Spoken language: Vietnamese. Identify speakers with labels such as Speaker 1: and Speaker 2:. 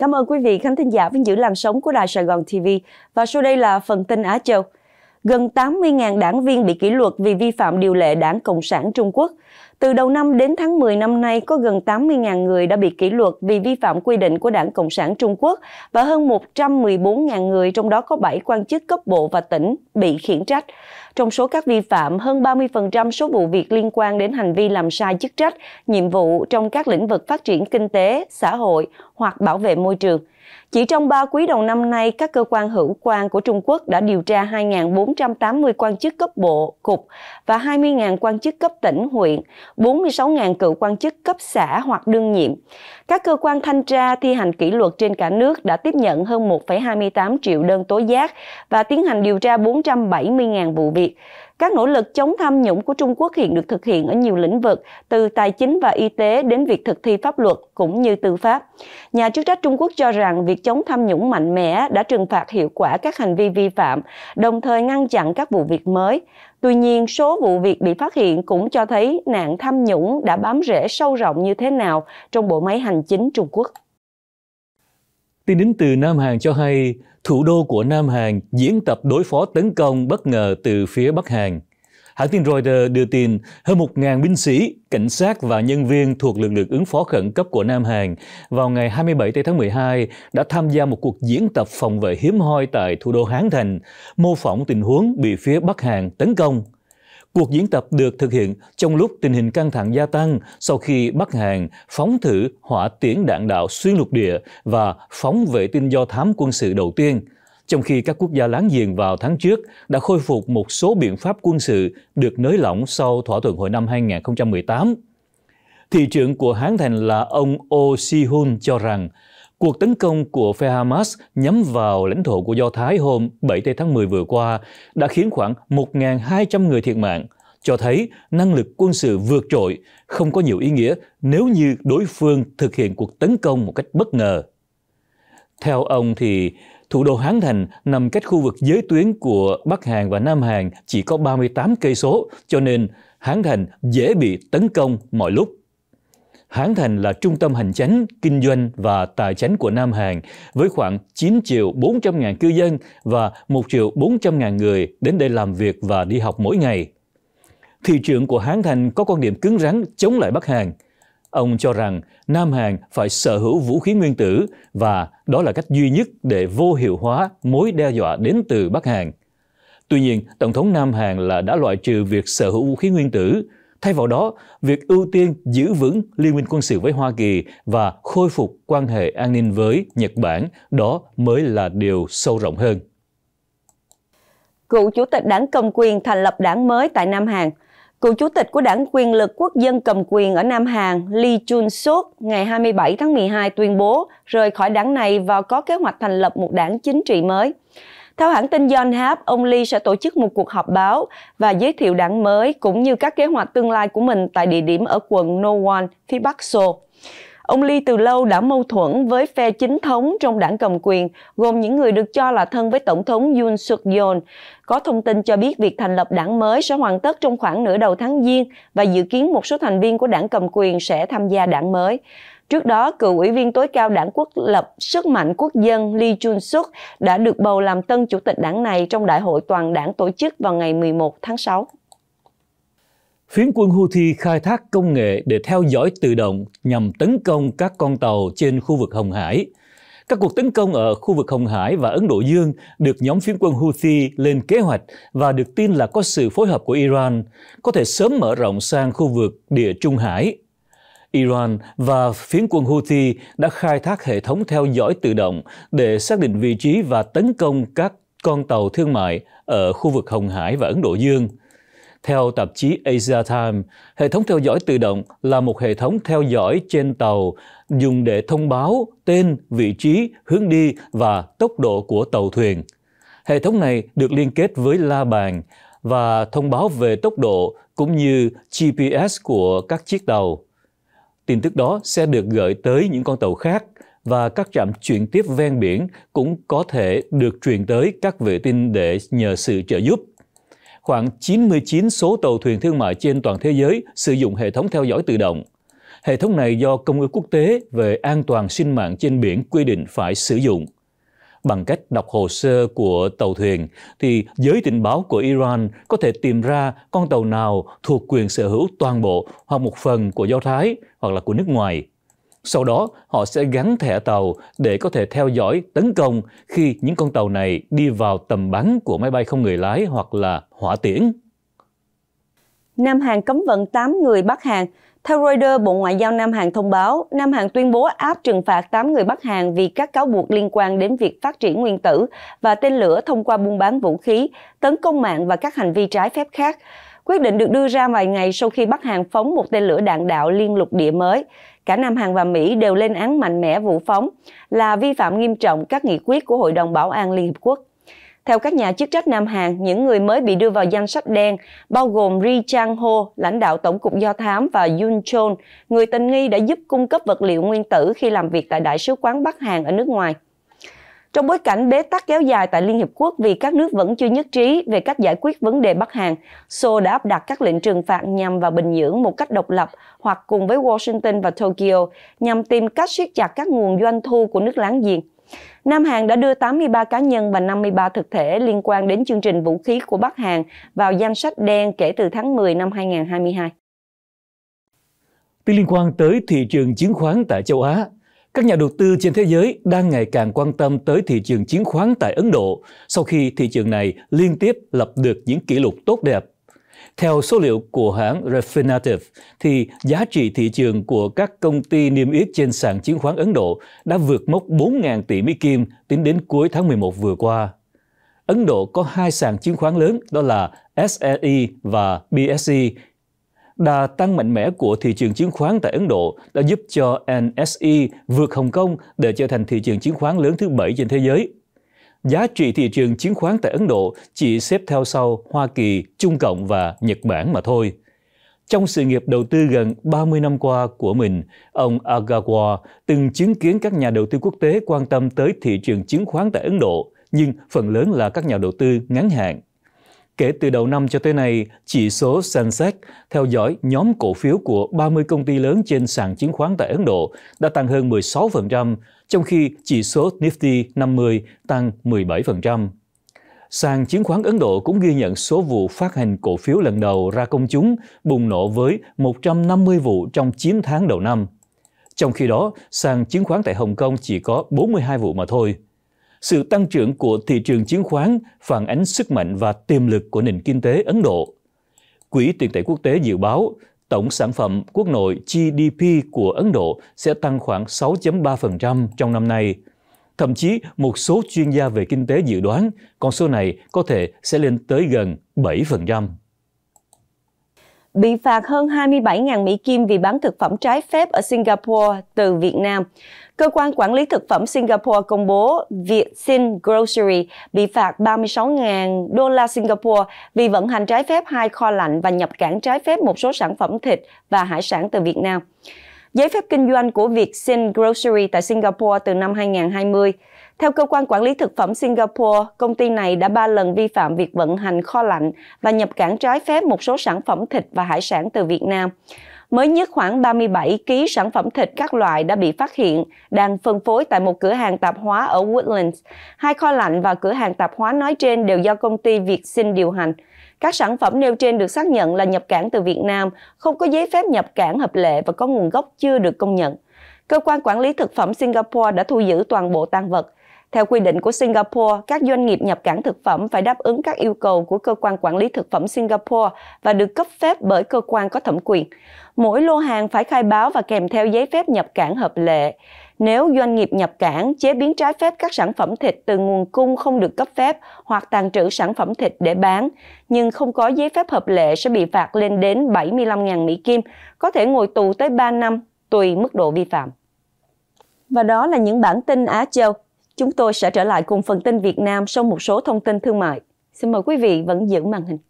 Speaker 1: Cảm ơn quý vị khán thính giả vẫn giữ làn sóng của Đài Sài Gòn TV. Và sau đây là phần tin Á Châu gần 80.000 đảng viên bị kỷ luật vì vi phạm điều lệ Đảng Cộng sản Trung Quốc. Từ đầu năm đến tháng 10 năm nay, có gần 80.000 người đã bị kỷ luật vì vi phạm quy định của Đảng Cộng sản Trung Quốc và hơn 114.000 người, trong đó có 7 quan chức cấp bộ và tỉnh, bị khiển trách. Trong số các vi phạm, hơn 30% số vụ việc liên quan đến hành vi làm sai chức trách, nhiệm vụ trong các lĩnh vực phát triển kinh tế, xã hội hoặc bảo vệ môi trường – chỉ trong 3 quý đầu năm nay, các cơ quan hữu quan của Trung Quốc đã điều tra 2.480 quan chức cấp bộ, cục và 20.000 quan chức cấp tỉnh, huyện, 46.000 cựu quan chức cấp xã hoặc đương nhiệm. Các cơ quan thanh tra thi hành kỷ luật trên cả nước đã tiếp nhận hơn 1,28 triệu đơn tố giác và tiến hành điều tra 470.000 vụ việc. Các nỗ lực chống tham nhũng của Trung Quốc hiện được thực hiện ở nhiều lĩnh vực, từ tài chính và y tế đến việc thực thi pháp luật cũng như tư pháp. Nhà chức trách Trung Quốc cho rằng việc chống tham nhũng mạnh mẽ đã trừng phạt hiệu quả các hành vi vi phạm, đồng thời ngăn chặn các vụ việc mới. Tuy nhiên, số vụ việc bị phát hiện cũng cho thấy nạn tham nhũng đã bám rễ sâu rộng như thế nào trong bộ máy hành chính Trung Quốc.
Speaker 2: Tin đến từ Nam Hàn cho hay, thủ đô của Nam Hàn diễn tập đối phó tấn công bất ngờ từ phía Bắc Hàn. Hãng tin Reuters đưa tin hơn 1.000 binh sĩ, cảnh sát và nhân viên thuộc lực lượng ứng phó khẩn cấp của Nam Hàn vào ngày 27 tháng 12 đã tham gia một cuộc diễn tập phòng vệ hiếm hoi tại thủ đô Hán Thành, mô phỏng tình huống bị phía Bắc Hàn tấn công. Cuộc diễn tập được thực hiện trong lúc tình hình căng thẳng gia tăng sau khi Bắc Hàn phóng thử hỏa tiễn đạn đạo xuyên lục địa và phóng vệ tinh do thám quân sự đầu tiên, trong khi các quốc gia láng giềng vào tháng trước đã khôi phục một số biện pháp quân sự được nới lỏng sau thỏa thuận hồi năm 2018. Thị trưởng của Hán Thành là ông Oh Si-hun cho rằng Cuộc tấn công của phe Hamas nhắm vào lãnh thổ của Do Thái hôm 7 tháng 10 vừa qua đã khiến khoảng 1.200 người thiệt mạng, cho thấy năng lực quân sự vượt trội không có nhiều ý nghĩa nếu như đối phương thực hiện cuộc tấn công một cách bất ngờ. Theo ông thì thủ đô Hán Thành nằm cách khu vực giới tuyến của Bắc Hàn và Nam Hàn chỉ có 38 cây số, cho nên Hán Thành dễ bị tấn công mọi lúc. Hán Thành là trung tâm hành chính, kinh doanh và tài chính của Nam Hàn với khoảng 9 triệu 400 ngàn cư dân và 1 triệu 400 ngàn người đến đây làm việc và đi học mỗi ngày. Thị trưởng của Hán Thành có quan điểm cứng rắn chống lại Bắc Hàn. Ông cho rằng Nam Hàn phải sở hữu vũ khí nguyên tử và đó là cách duy nhất để vô hiệu hóa mối đe dọa đến từ Bắc Hàn. Tuy nhiên, Tổng thống Nam Hàn là đã loại trừ việc sở hữu vũ khí nguyên tử Thay vào đó, việc ưu tiên giữ vững liên minh quân sự với Hoa Kỳ và khôi phục quan hệ an ninh với Nhật Bản, đó mới là điều sâu rộng hơn.
Speaker 1: Cựu chủ tịch đảng cầm quyền thành lập đảng mới tại Nam Hàn. Cựu chủ tịch của đảng quyền lực quốc dân cầm quyền ở Nam Hàn Lee Jun Suk ngày 27 tháng 12 tuyên bố rời khỏi đảng này và có kế hoạch thành lập một đảng chính trị mới. Theo hãng tin Yonhap, ông Lee sẽ tổ chức một cuộc họp báo và giới thiệu đảng mới cũng như các kế hoạch tương lai của mình tại địa điểm ở quận Nowon, phía Bắc Seoul. Ông Lee từ lâu đã mâu thuẫn với phe chính thống trong đảng cầm quyền, gồm những người được cho là thân với Tổng thống Yoon suk yeol Có thông tin cho biết việc thành lập đảng mới sẽ hoàn tất trong khoảng nửa đầu tháng Giêng và dự kiến một số thành viên của đảng cầm quyền sẽ tham gia đảng mới. Trước đó, cựu ủy viên tối cao đảng quốc lập Sức mạnh quốc dân Lee Jun-suk đã được bầu làm tân chủ tịch đảng này trong đại hội toàn đảng tổ chức vào ngày 11 tháng 6.
Speaker 2: Phiến quân Houthi khai thác công nghệ để theo dõi tự động nhằm tấn công các con tàu trên khu vực Hồng Hải. Các cuộc tấn công ở khu vực Hồng Hải và Ấn Độ Dương được nhóm phiến quân Houthi lên kế hoạch và được tin là có sự phối hợp của Iran, có thể sớm mở rộng sang khu vực địa Trung Hải. Iran và phiến quân Houthi đã khai thác hệ thống theo dõi tự động để xác định vị trí và tấn công các con tàu thương mại ở khu vực Hồng Hải và Ấn Độ Dương. Theo tạp chí Asia Times, hệ thống theo dõi tự động là một hệ thống theo dõi trên tàu dùng để thông báo tên, vị trí, hướng đi và tốc độ của tàu thuyền. Hệ thống này được liên kết với la bàn và thông báo về tốc độ cũng như GPS của các chiếc tàu tin tức đó sẽ được gửi tới những con tàu khác và các trạm chuyển tiếp ven biển cũng có thể được truyền tới các vệ tinh để nhờ sự trợ giúp. Khoảng 99 số tàu thuyền thương mại trên toàn thế giới sử dụng hệ thống theo dõi tự động. Hệ thống này do Công ước Quốc tế về an toàn sinh mạng trên biển quy định phải sử dụng – bằng cách đọc hồ sơ của tàu thuyền, thì giới tình báo của Iran có thể tìm ra con tàu nào thuộc quyền sở hữu toàn bộ hoặc một phần của Do Thái hoặc là của nước ngoài. Sau đó, họ sẽ gắn thẻ tàu để có thể theo dõi tấn công khi những con tàu này đi vào tầm bắn của máy bay không người lái hoặc là hỏa tiễn.
Speaker 1: Nam Hàn cấm vận 8 người Bắc Hàn theo Reuters, Bộ Ngoại giao Nam Hàn thông báo, Nam Hàn tuyên bố áp trừng phạt 8 người Bắc Hàn vì các cáo buộc liên quan đến việc phát triển nguyên tử và tên lửa thông qua buôn bán vũ khí, tấn công mạng và các hành vi trái phép khác. Quyết định được đưa ra vài ngày sau khi Bắc Hàn phóng một tên lửa đạn đạo liên lục địa mới. Cả Nam Hàn và Mỹ đều lên án mạnh mẽ vụ phóng là vi phạm nghiêm trọng các nghị quyết của Hội đồng Bảo an Liên Hợp Quốc. Theo các nhà chức trách Nam Hàn, những người mới bị đưa vào danh sách đen bao gồm Ri Chang Ho, lãnh đạo Tổng cục Do Thám và Yun Chon, người tình nghi đã giúp cung cấp vật liệu nguyên tử khi làm việc tại Đại sứ quán Bắc Hàn ở nước ngoài. Trong bối cảnh bế tắc kéo dài tại Liên Hiệp Quốc vì các nước vẫn chưa nhất trí về cách giải quyết vấn đề Bắc Hàn, Seoul đã áp đặt các lệnh trừng phạt nhằm vào Bình Nhưỡng một cách độc lập hoặc cùng với Washington và Tokyo nhằm tìm cách siết chặt các nguồn doanh thu của nước láng giềng. Nam Hàn đã đưa 83 cá nhân và 53 thực thể liên quan đến chương trình vũ khí của Bắc Hàn vào danh sách đen kể từ tháng 10 năm 2022.
Speaker 2: Tin liên quan tới thị trường chứng khoán tại châu Á, các nhà đầu tư trên thế giới đang ngày càng quan tâm tới thị trường chứng khoán tại Ấn Độ sau khi thị trường này liên tiếp lập được những kỷ lục tốt đẹp theo số liệu của hãng Refinitiv, thì giá trị thị trường của các công ty niêm yết trên sàn chứng khoán Ấn Độ đã vượt mốc 4.000 tỷ Mỹ Kim tính đến cuối tháng 11 vừa qua. Ấn Độ có hai sàn chứng khoán lớn đó là SEI và BSE. Đà tăng mạnh mẽ của thị trường chứng khoán tại Ấn Độ đã giúp cho NSE vượt Hồng Kông để trở thành thị trường chứng khoán lớn thứ bảy trên thế giới giá trị thị trường chứng khoán tại Ấn Độ chỉ xếp theo sau Hoa Kỳ, Trung Cộng và Nhật Bản mà thôi. Trong sự nghiệp đầu tư gần 30 năm qua của mình, ông Agawa từng chứng kiến các nhà đầu tư quốc tế quan tâm tới thị trường chứng khoán tại Ấn Độ, nhưng phần lớn là các nhà đầu tư ngắn hạn. Kể từ đầu năm cho tới nay, chỉ số Sensex theo dõi nhóm cổ phiếu của 30 công ty lớn trên sàn chứng khoán tại Ấn Độ đã tăng hơn 16%, trong khi chỉ số Nifty 50 tăng 17%. Sàn chứng khoán Ấn Độ cũng ghi nhận số vụ phát hành cổ phiếu lần đầu ra công chúng bùng nổ với 150 vụ trong 9 tháng đầu năm. Trong khi đó, sàn chứng khoán tại Hồng Kông chỉ có 42 vụ mà thôi sự tăng trưởng của thị trường chứng khoán phản ánh sức mạnh và tiềm lực của nền kinh tế Ấn Độ. Quỹ tiền tệ quốc tế dự báo tổng sản phẩm quốc nội GDP của Ấn Độ sẽ tăng khoảng 6.3% trong năm nay. Thậm chí, một số chuyên gia về kinh tế dự đoán con số này có thể sẽ lên tới gần 7%
Speaker 1: bị phạt hơn 27.000 Mỹ Kim vì bán thực phẩm trái phép ở Singapore từ Việt Nam. Cơ quan Quản lý Thực phẩm Singapore công bố Việt Sin Grocery bị phạt 36.000 đô la Singapore vì vận hành trái phép hai kho lạnh và nhập cảng trái phép một số sản phẩm thịt và hải sản từ Việt Nam giấy phép kinh doanh của việc Sin Grocery tại Singapore từ năm 2020. Theo Cơ quan Quản lý Thực phẩm Singapore, công ty này đã ba lần vi phạm việc vận hành kho lạnh và nhập cảng trái phép một số sản phẩm thịt và hải sản từ Việt Nam. Mới nhất khoảng 37 kg sản phẩm thịt các loại đã bị phát hiện, đang phân phối tại một cửa hàng tạp hóa ở Woodlands. Hai kho lạnh và cửa hàng tạp hóa nói trên đều do công ty Việt Sinh điều hành – các sản phẩm nêu trên được xác nhận là nhập cảng từ Việt Nam, không có giấy phép nhập cảng hợp lệ và có nguồn gốc chưa được công nhận. Cơ quan quản lý thực phẩm Singapore đã thu giữ toàn bộ tang vật. Theo quy định của Singapore, các doanh nghiệp nhập cảng thực phẩm phải đáp ứng các yêu cầu của cơ quan quản lý thực phẩm Singapore và được cấp phép bởi cơ quan có thẩm quyền. Mỗi lô hàng phải khai báo và kèm theo giấy phép nhập cảng hợp lệ nếu doanh nghiệp nhập cảng chế biến trái phép các sản phẩm thịt từ nguồn cung không được cấp phép hoặc tàn trữ sản phẩm thịt để bán, nhưng không có giấy phép hợp lệ sẽ bị phạt lên đến 75.000 Mỹ Kim, có thể ngồi tù tới 3 năm, tùy mức độ vi phạm. Và đó là những bản tin Á Châu. Chúng tôi sẽ trở lại cùng phần tin Việt Nam sau một số thông tin thương mại. Xin mời quý vị vẫn giữ màn hình.